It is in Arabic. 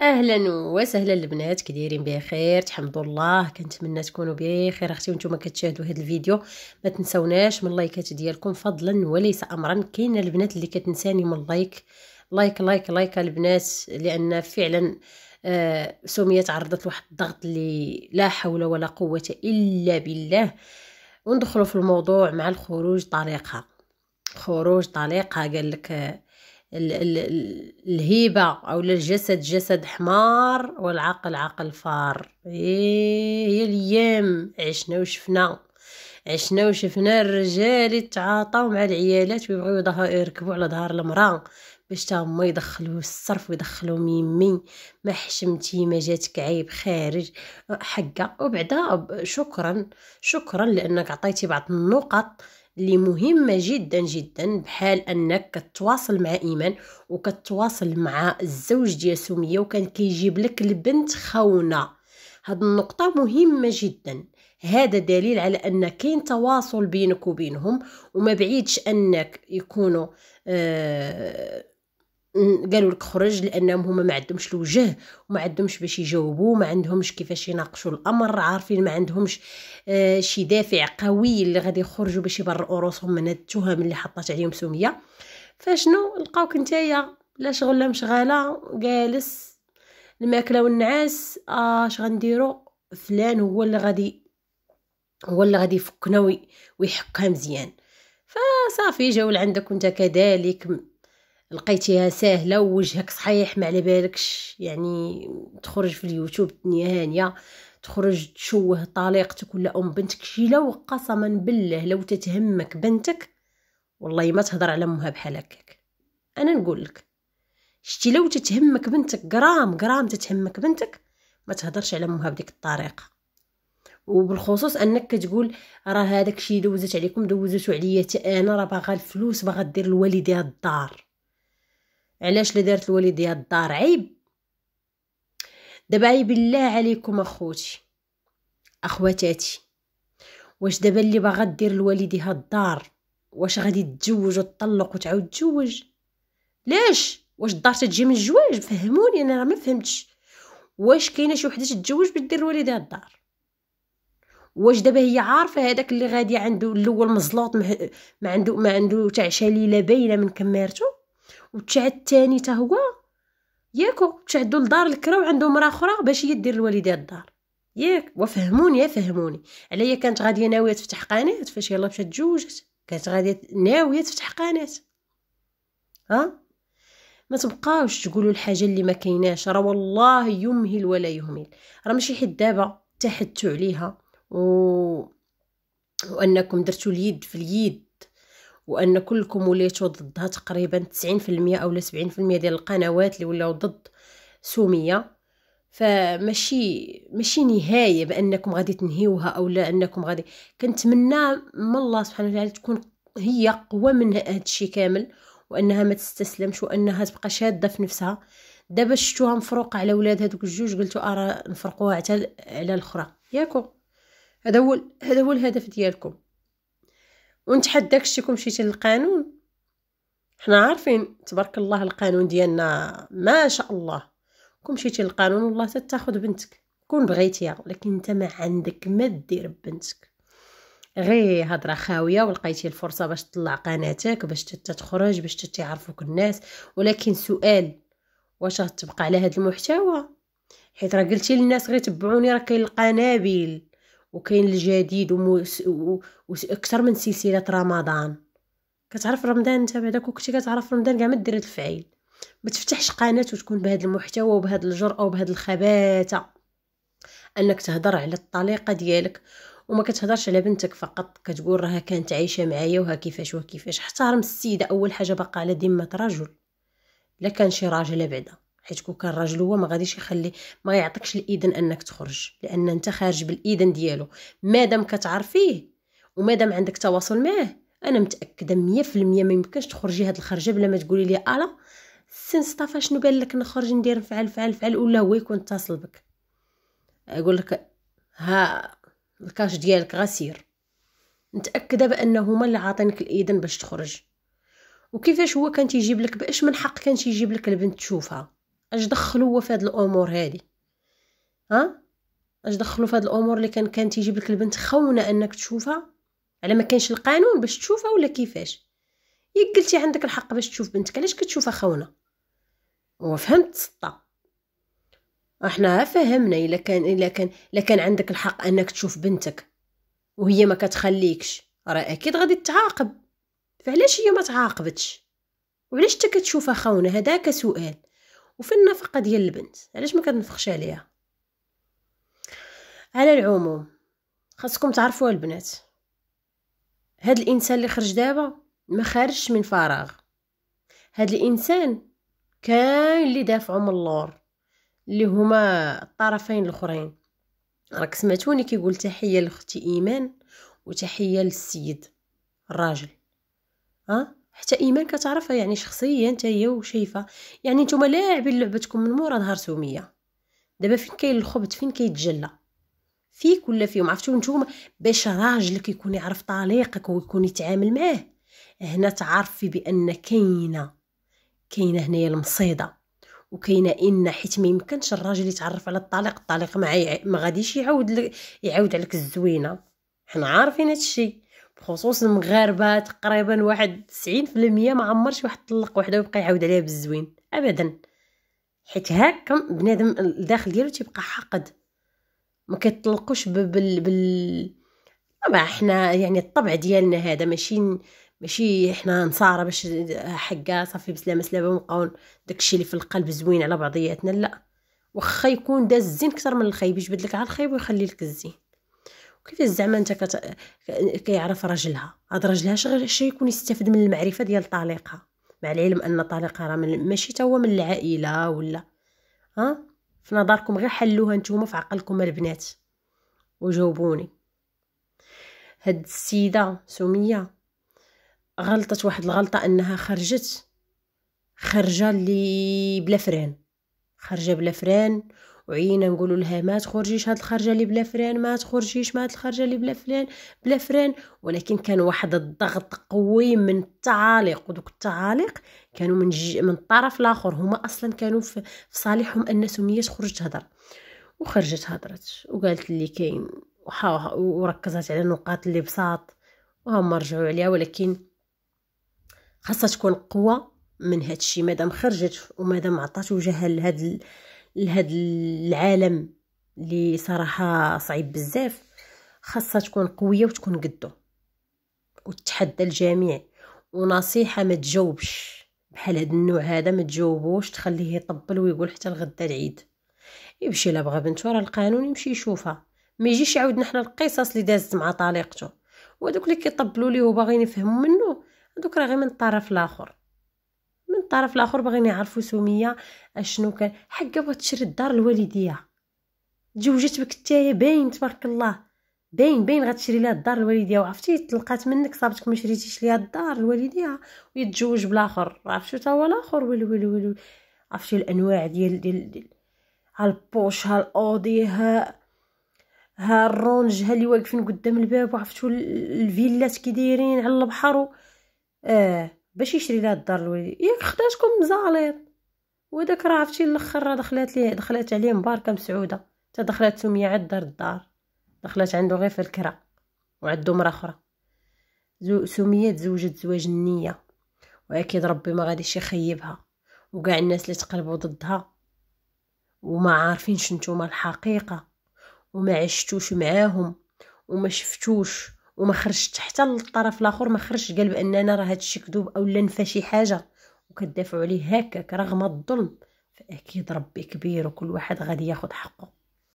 اهلا وسهلا البنات كديرين بخير الحمد الله كنتمنى تكونوا بخير اختي وانتم كتشاهدوا هذا الفيديو ما تنسوناش من اللايكات ديالكم فضلا وليس امرا كاين البنات اللي كتنساني من اللايك لايك لايك لايك البنات لان فعلا آه سميه تعرضت لواحد الضغط اللي لا حول ولا قوه الا بالله وندخلوا في الموضوع مع الخروج طليقه خروج طليقه قال لك الهيبة أو الجسد جسد حمار والعقل عقل فار إيه هي الأيام عشنا وشفنا عشنا وشفنا الرجال يتعاطاو مع العيالات ويبغيو يركبوا على ظهر المرأة باش تا هما يدخلوا الصرف ويدخلوا ميمي ما حشمتي ما جاتك عيب خارج حقه وبعدا شكرا شكرا لانك عطيتي بعض النقط اللي مهمه جدا جدا بحال انك كتواصل مع ايمان وكتواصل مع الزوج ديال سميه وكان كيجيب لك البنت خونه هاد النقطه مهمه جدا هذا دليل على ان كاين تواصل بينك وبينهم وما بعيدش انك يكونوا آه قالوا لك خرج لانهم هما ما عندهمش الوجه وما عندهمش باش يجاوبوا ما عندهمش كيفاش يناقشوا الامر عارفين ما عندهمش آه، شي دافع قوي اللي غادي يخرجوا باش يبرئوا روسهم من التهم اللي حطات عليهم سميه فشنو لقاوك نتايا لا شغل لا مشغاله جالس الماكله والنعاس آه، اش غنديروا فلان هو اللي غادي هو اللي غادي يفكنا ويحكها مزيان فصافي جاو لعندك وانت كذلك لقيتيها ساهله ووجهك صحيح ما على بالكش يعني تخرج في اليوتيوب الدنيا هانيه تخرج تشوه طليقتك ولا ام بنتك شي لو قسما بالله لو تتهمك بنتك والله ما تهضر على امها بحال هكاك انا نقول لك شتي لو تتهمك بنتك غرام غرام تتهمك بنتك ما تهضرش على امها بديك الطريقه وبالخصوص انك كتقول راه هذاك الشيء دوزت عليكم دوزتو عليا انا راه باغا الفلوس باغا دير لوالديها الدار علاش اللي دارت ديال الدار عيب دابا عيب الله عليكم اخوتي اخواتاتي واش دابا اللي باغا دير لوالديها الدار واش غادي تزوج وتطلق وتعاود تزوج ليش واش الدار تجي من الزواج فهموني انا راه ما فهمتش واش كاينه شي وحده تتزوج باش دير لوالديها الدار واش دابا هي عارفه هذاك اللي غادي عنده الاول مزلوط ما عنده ما عنده تاع شليله باينه من كمارته وتشعد الثاني حتى هو ياكو تشعدوا لدار الكرا وعندهم مرا اخرى باش هي دير الوالده الدار ياك وفهموني يا فهموني عليا كانت غاديه ناويه تفتح قناه فاش يلا مشات تزوجت كانت غاديه ناويه تفتح قناه ها ما تبقاوش تقولوا الحاجه اللي ما كايناش راه والله يمهل ولا يهمل راه ماشي حد دابا تحدتوا عليها و... وانكم درتوا اليد في اليد وان كلكم وليتوا ضدها تقريبا 90% او 70% ديال القنوات اللي ولاو ضد سوميه فماشي ماشي نهايه بانكم غادي تنهيوها او لا انكم غادي كنتمنى من الله سبحانه وتعالى تكون هي قوى من هذا الشيء كامل وانها ما تستسلمش وانها تبقى شاده في نفسها دابا شفتوها مفروقه على ولاد هذوك الجوج قلتو ارى نفرقوها حتى على الاخرى ياكو هذا هو هذا هو الهدف ديالكم ونتحداك شتيكم مشيتي للقانون حنا عارفين تبارك الله القانون ديالنا ما شاء الله كون مشيتي للقانون والله تتاخذ بنتك كون بغيتيها لكن انت ما عندك ما دير بنتك غير هضره خاويه ولقيتي الفرصه باش تطلع قناتك باش تتخرج باش تعرفوك الناس ولكن سؤال واش غتبقى على هذا المحتوى حيت راه قلتي للناس غير تبعوني راه كاين القنابل وكاين الجديد واكثر من سلسله رمضان كتعرف رمضان انت بعدا كنتي كتعرف رمضان كاع ما دير الفعيل ما تفتحش قناه وتكون بهذا المحتوى وبهذا الجرأه وبهذا الخباثه انك تهضر على الطليقه ديالك وما كتهضرش على بنتك فقط كتقول راه كانت عايشه معايا وها كيفاش وها كيفاش احترم السيده اول حاجه باقا على ذمه رجل لا كان شي راجل بعدا حيت كون كان راجل هو ما غاديش يخلي ما يعطيكش الاذن انك تخرج لان انت خارج بالاذن ديالو مادام كتعرفيه ومادام عندك تواصل معاه انا متاكده 100% ما يمكنش تخرجي هاد الخرجه بلا ما تقولي لي الا سين صطفى شنو قال لك نخرج ندير فعل فعل فعل ولا هو يكون اتصل بك اقول لك ها الكاش ديالك غسير متاكده بانه هما اللي عاطينك الاذن باش تخرج وكيفاش هو كان تيجيب لك باش من حق كان تيجيب لك البنت تشوفها اش دخلو هو في هاد الامور هادي ها اش دخلو في هاد الامور اللي كان كان تيجيب لك البنت خونه انك تشوفها على ما كانش القانون باش تشوفها ولا كيفاش ياك قلتي عندك الحق باش تشوف بنتك علاش كتشوفها خونه وفهمت سطا احنا فهمنا الا كان الا كان الا كان عندك الحق انك تشوف بنتك وهي ما كتخليكش راه اكيد غادي تعاقب فعلاش هي ما تعاقبتش وعلاش انت كتشوفها خونه هذاك سؤال وفي النفقه ديال البنت علاش ما كنفخش عليها على العموم خاصكم تعرفوها البنات هاد الانسان اللي خرج دابا ما خرجش من فراغ هاد الانسان كاين اللي دافعو من اللور اللي هما الطرفين الاخرين راك سمعتوني كيقول تحيه لاختي ايمان وتحيه للسيد الراجل ها أه؟ حتى ايمان كتعرفها يعني شخصيا حتى هي وشايفه يعني نتوما لاعبين لعبتكم من مورا نهار سوميه دابا فين كاين الخبط فين كيتجلى فيك ولا فيهم عرفتو نتوما باش راجلك يكون يعرف طليقك ويكون يتعامل معاه هنا تعرفي بان كاينه كاينه هنايا المصيده وكاينه ان حيت ما يمكنش الراجل يتعرف على الطليق الطليق ما, ما غاديش يعاود يعاود عليك الزوينه حنا عارفين هادشي بخصوص المغاربه تقريبا واحد 90% ما عمرش واحد طلق وحده ويبقى يعاود عليها بالزوين ابدا حيت هاكا بنادم الداخل ديالو تيبقى حاقد ما كيطلقوش بال بال طبعا حنا يعني الطبع ديالنا هذا ماشي ماشي حنا نصاره باش حقه صافي بسلامه سلامه ونبقاو داكشي اللي في القلب زوين على بعضياتنا لا واخا يكون داز الزين اكثر من الخايب يجبد لك على الخايب ويخلي لك الزين كيف زعما انت كت... كيعرف رجلها هاد رجلها شي يكون يستافد من المعرفه ديال طليقها مع العلم ان طليقها راه من... ماشي تا هو من العائله ولا ها في نظركم غير حلوها نتوما في عقلكم البنات وجاوبوني هاد السيده سميه غلطت واحد الغلطه انها خرجت خرجه اللي بلا فران خرجه بلا فران وعينا نقول لها ما تخرجيش هاد الخرجه اللي بلا فران ما تخرجيش ما هاد الخرجه اللي بلا فران بلا فران ولكن كان واحد الضغط قوي من التعاليق ودوك التعاليق كانوا من ج... من الطرف الاخر هما اصلا كانوا في, في صالحهم ان سميه تخرج تهضر وخرجت هضرت وقالت اللي كاين وركزت على النقاط اللي بساط وهم رجعوا عليها ولكن خاصها تكون قوه من هاد الشيء مادام خرجت ومادام عطات وجهها لهذا لهذا العالم اللي صراحه صعيب بزاف خاصها تكون قويه وتكون قدو وتتحدى الجميع ونصيحه ما تجاوبش بحال هاد النوع هذا ما تجاوبوش تخليه يطبل ويقول حتى لغدا العيد يمشي لا بغى بنته راه القانون يمشي يشوفها ما يجيش يعاودنا حنا القصص اللي دازت مع طليقته ودوك اللي كيطبلوا ليه وباغيين يفهموا منه دوك راه غير من الطرف الاخر الطرف الاخر باغيين يعرفوا سميه اشنو كان حق بغات تشري الدار الوالديه تزوجت بك حتى باين تبارك الله باين باين غتشري لها الدار الوالديه وعرفتي طلقات منك صابتك ما شريتيش ليها الدار الوالديه ويتزوج بلاخر عرفتي تا هو الاخر ول ول ول عرفتي الانواع ديال ديال, ديال هالبوش هالاودي ها ها الرونج ها اللي واقفين قدام الباب وعرفتوا الفيلات كي دايرين على البحر و... اه باش يشري لها الدار الوالد ياك خداتكم مزاليط وداك راه عرفتي الاخر راه دخلات ليه دخلات عليه مباركه مسعوده حتى دخلات سميه عاد دار الدار دخلات عنده غير في الكرة وعندو مرا اخرى زو سميه تزوجت زواج النيه واكيد ربي ما غاديش يخيبها وكاع الناس اللي تقلبوا ضدها وما عارفينش نتوما الحقيقه وما عشتوش معاهم وما شفتوش وما خرجت حتى للطرف الاخر ما خرجش قال باننا راه هادشي كذوب اولا نفى شي حاجه وكدافعوا عليه هكاك رغم الظلم فاكيد ربي كبير وكل واحد غادي ياخد حقه